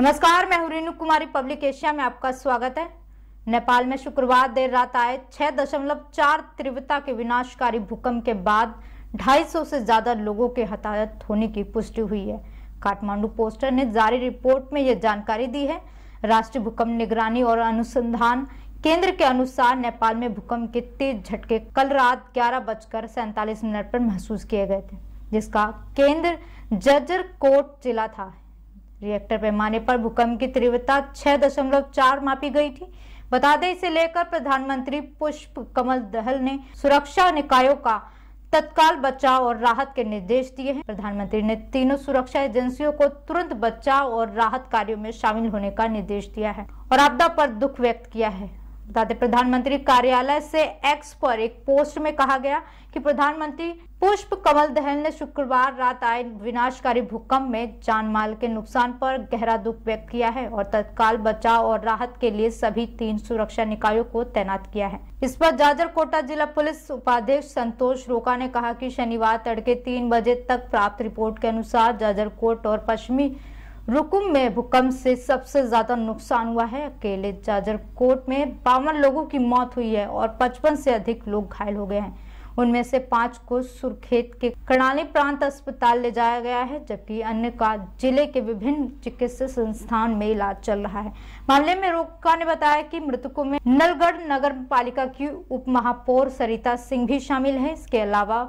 नमस्कार मैं रेनु कुमारी public Asia में आपका स्वागत है नेपाल में शुक्रवार देर रात आए 6.4 तीव्रता के विनाशकारी भूकंप के बाद 250 से ज्यादा लोगों के हताहत होने की पुष्टि हुई है काठमांडू पोस्टर ने जारी रिपोर्ट में यह जानकारी दी है राष्ट्रीय भूकंप निगरानी और अनुसंधान केंद्र के अनुसार नेपाल में भूकंप के तेज झटके कल रात ग्यारह बजकर सैतालीस मिनट पर महसूस किए गए थे जिसका केंद्र जजर कोट जिला था रिएक्टर पैमाने पर भूकंप की तीव्रता 6.4 मापी गई थी बता दें इसे लेकर प्रधानमंत्री पुष्प कमल दहल ने सुरक्षा निकायों का तत्काल बचाव और राहत के निर्देश दिए हैं प्रधानमंत्री ने तीनों सुरक्षा एजेंसियों को तुरंत बचाव और राहत कार्यों में शामिल होने का निर्देश दिया है और आपदा पर दुख व्यक्त किया है बताते प्रधानमंत्री कार्यालय से एक्स पर एक पोस्ट में कहा गया कि प्रधानमंत्री पुष्प कमल दहल ने शुक्रवार रात आए विनाशकारी भूकंप में जान माल के नुकसान पर गहरा दुख व्यक्त किया है और तत्काल बचाव और राहत के लिए सभी तीन सुरक्षा निकायों को तैनात किया है इस पर जाजर कोटा जिला पुलिस उपाध्यक्ष संतोष रोका ने कहा कि शनिवार तड़के तीन बजे तक प्राप्त रिपोर्ट के अनुसार कोट और पश्चिमी रुकुम में भूकंप से सबसे ज्यादा नुकसान हुआ है अकेले जाजरकोट में बावन लोगों की मौत हुई है और पचपन से अधिक लोग घायल हो गए हैं उनमें से पांच को सुरखेत के कर्णाली प्रांत अस्पताल ले जाया गया है जबकि अन्य का जिले के विभिन्न चिकित्सा संस्थान में इलाज चल रहा है मामले में रोका ने बताया कि मृतकों में नलगढ़ नगर पालिका की उप महापौर सरिता सिंह भी शामिल है इसके अलावा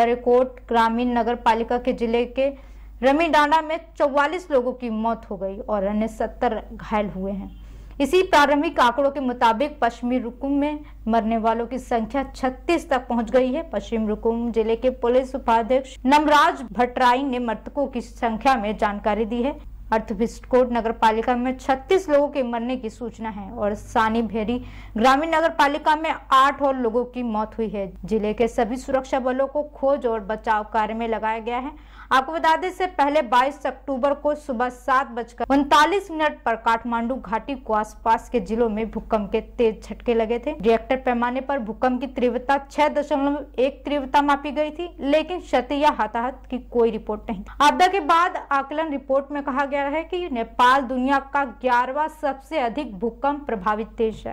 बरेकोट ग्रामीण नगर पालिका के जिले के रमी डांडा में 44 लोगों की मौत हो गई और अन्य 70 घायल हुए हैं इसी प्रारंभिक आंकड़ों के मुताबिक पश्चिमी रुकुम में मरने वालों की संख्या 36 तक पहुंच गई है पश्चिम रुकुम जिले के पुलिस उपाध्यक्ष नमराज भट्टराई ने मृतकों की संख्या में जानकारी दी है अर्थ विस्फोट नगर पालिका में 36 लोगों के मरने की सूचना है और सानी भेरी ग्रामीण नगर पालिका में आठ और लोगों की मौत हुई है जिले के सभी सुरक्षा बलों को खोज और बचाव कार्य में लगाया गया है आपको बता दें से पहले 22 अक्टूबर को सुबह सात बजकर उनतालीस मिनट पर काठमांडू घाटी को आसपास के जिलों में भूकंप के तेज झटके लगे थे रिएक्टर पैमाने पर भूकंप की तीव्रता छह दशमलव एक तीव्रता मापी गई थी लेकिन क्षति या हताहत की कोई रिपोर्ट नहीं आपदा के बाद आकलन रिपोर्ट में कहा गया गया है कि नेपाल दुनिया का ग्यारहवा सबसे अधिक भूकंप प्रभावित देश है